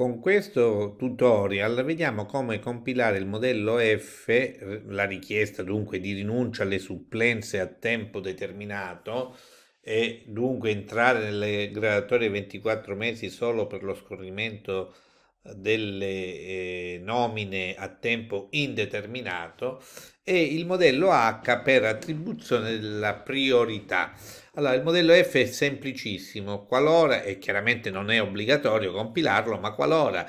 Con questo tutorial vediamo come compilare il modello F, eh, la richiesta dunque di rinuncia alle supplenze a tempo determinato e dunque entrare nelle graduatorie 24 mesi solo per lo scorrimento delle eh, nomine a tempo indeterminato e il modello H per attribuzione della priorità. Allora, il modello F è semplicissimo, qualora, e chiaramente non è obbligatorio compilarlo, ma qualora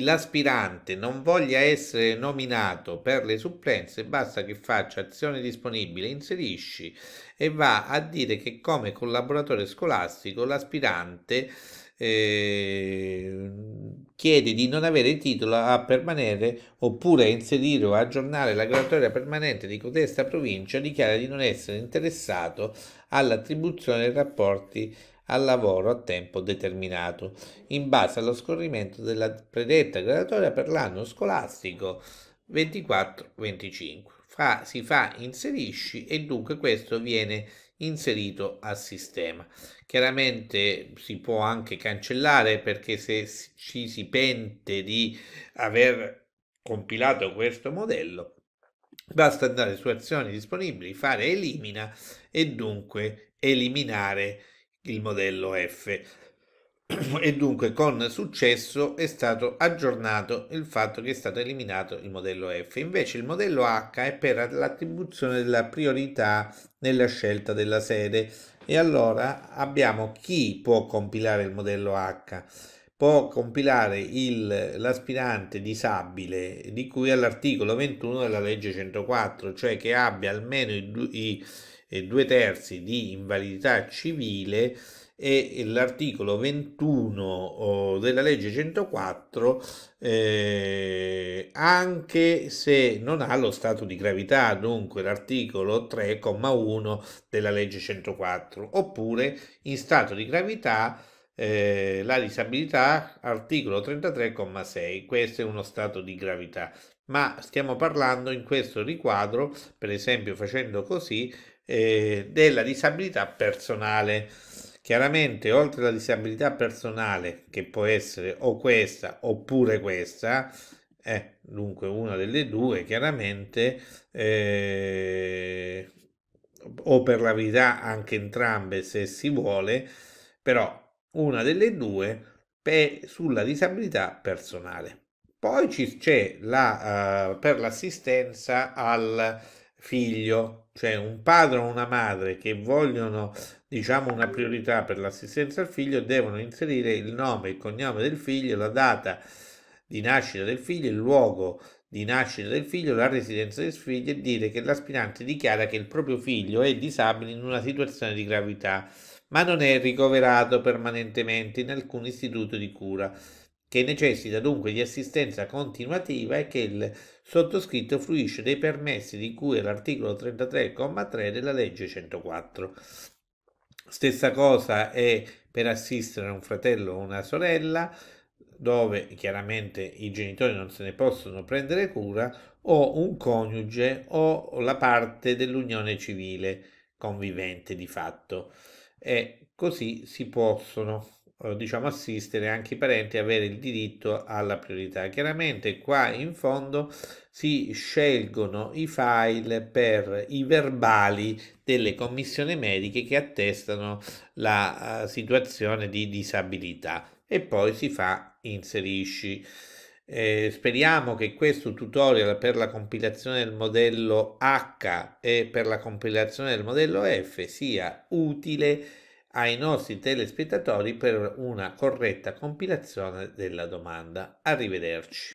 l'aspirante non voglia essere nominato per le supplenze, basta che faccia azione disponibile, inserisci e va a dire che come collaboratore scolastico l'aspirante eh, chiede di non avere titolo a permanere oppure a inserire o aggiornare la graduatoria permanente di codesta provincia, dichiara di non essere interessato all'attribuzione dei rapporti al lavoro a tempo determinato, in base allo scorrimento della predetta graduatoria per l'anno scolastico 24-25 fa, si fa inserisci e dunque questo viene inserito al sistema. Chiaramente si può anche cancellare perché se ci si pente di aver compilato questo modello, basta andare su azioni disponibili, fare elimina e dunque eliminare il modello F e dunque con successo è stato aggiornato il fatto che è stato eliminato il modello F. Invece il modello H è per l'attribuzione della priorità nella scelta della sede e allora abbiamo chi può compilare il modello H. Può compilare l'aspirante disabile di cui all'articolo 21 della legge 104, cioè che abbia almeno i, i, i due terzi di invalidità civile e l'articolo 21 della legge 104 eh, anche se non ha lo stato di gravità, dunque l'articolo 3,1 della legge 104, oppure in stato di gravità eh, la disabilità, articolo 33,6, questo è uno stato di gravità. Ma stiamo parlando in questo riquadro, per esempio facendo così, eh, della disabilità personale. Chiaramente, oltre alla disabilità personale, che può essere o questa oppure questa, eh, dunque una delle due, chiaramente, eh, o per la verità anche entrambe se si vuole, però una delle due per, sulla disabilità personale. Poi c'è la, uh, per l'assistenza al figlio, cioè un padre o una madre che vogliono diciamo una priorità per l'assistenza al figlio, devono inserire il nome, il cognome del figlio, la data di nascita del figlio, il luogo di nascita del figlio, la residenza del figlio e dire che l'aspirante dichiara che il proprio figlio è disabile in una situazione di gravità, ma non è ricoverato permanentemente in alcun istituto di cura che necessita dunque di assistenza continuativa e che il sottoscritto fruisce dei permessi di cui è l'articolo 33,3 della legge 104. Stessa cosa è per assistere un fratello o una sorella, dove chiaramente i genitori non se ne possono prendere cura, o un coniuge o la parte dell'unione civile convivente di fatto. E così si possono eh, diciamo, assistere anche i parenti e avere il diritto alla priorità. Chiaramente qua in fondo si scelgono i file per i verbali delle commissioni mediche che attestano la eh, situazione di disabilità e poi si fa inserisci. Eh, speriamo che questo tutorial per la compilazione del modello H e per la compilazione del modello F sia utile ai nostri telespettatori per una corretta compilazione della domanda. Arrivederci.